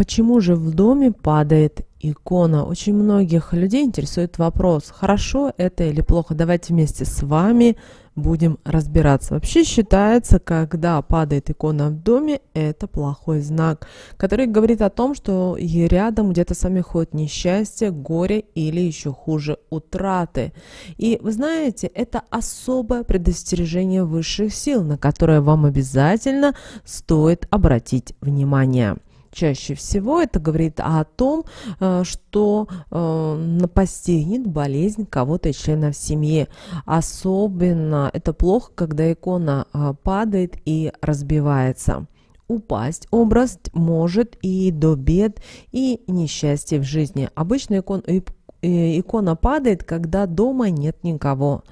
Почему же в доме падает икона? Очень многих людей интересует вопрос, хорошо это или плохо. Давайте вместе с вами будем разбираться. Вообще считается, когда падает икона в доме, это плохой знак, который говорит о том, что и рядом где-то сами ходит несчастье, горе или еще хуже утраты. И вы знаете, это особое предостережение высших сил, на которое вам обязательно стоит обратить внимание чаще всего. Это говорит о том, э, что э, напостигнет болезнь кого-то из членов семьи. Особенно это плохо, когда икона э, падает и разбивается упасть, образ может и до бед, и несчастья в жизни. Обычно икон, икона падает, когда дома нет никого.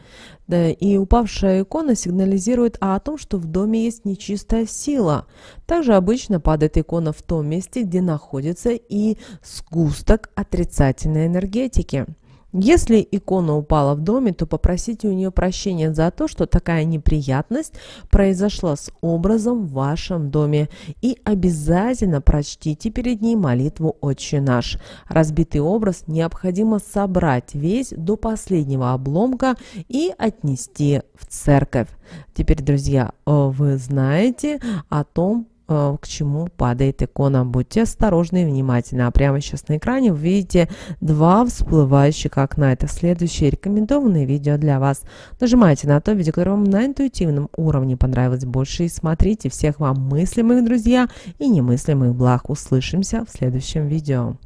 Да, и упавшая икона сигнализирует о том, что в доме есть нечистая сила. Также обычно падает икона в том месте, где находится и сгусток отрицательной энергетики. Если икона упала в доме, то попросите у нее прощения за то, что такая неприятность произошла с образом в вашем доме. И обязательно прочтите перед ней молитву «Отче наш». Разбитый образ необходимо собрать весь до последнего обломка и отнести в церковь. Теперь, друзья, э, вы знаете о том, Э, к чему падает икона. Будьте осторожны и внимательны. А прямо сейчас на экране вы видите два всплывающих окна. Это следующее рекомендованное видео для вас. Нажимайте на то видео, которое вам на интуитивном уровне понравилось больше и смотрите. Всех вам мыслимых, друзья, и немыслимых благ. Услышимся в следующем видео.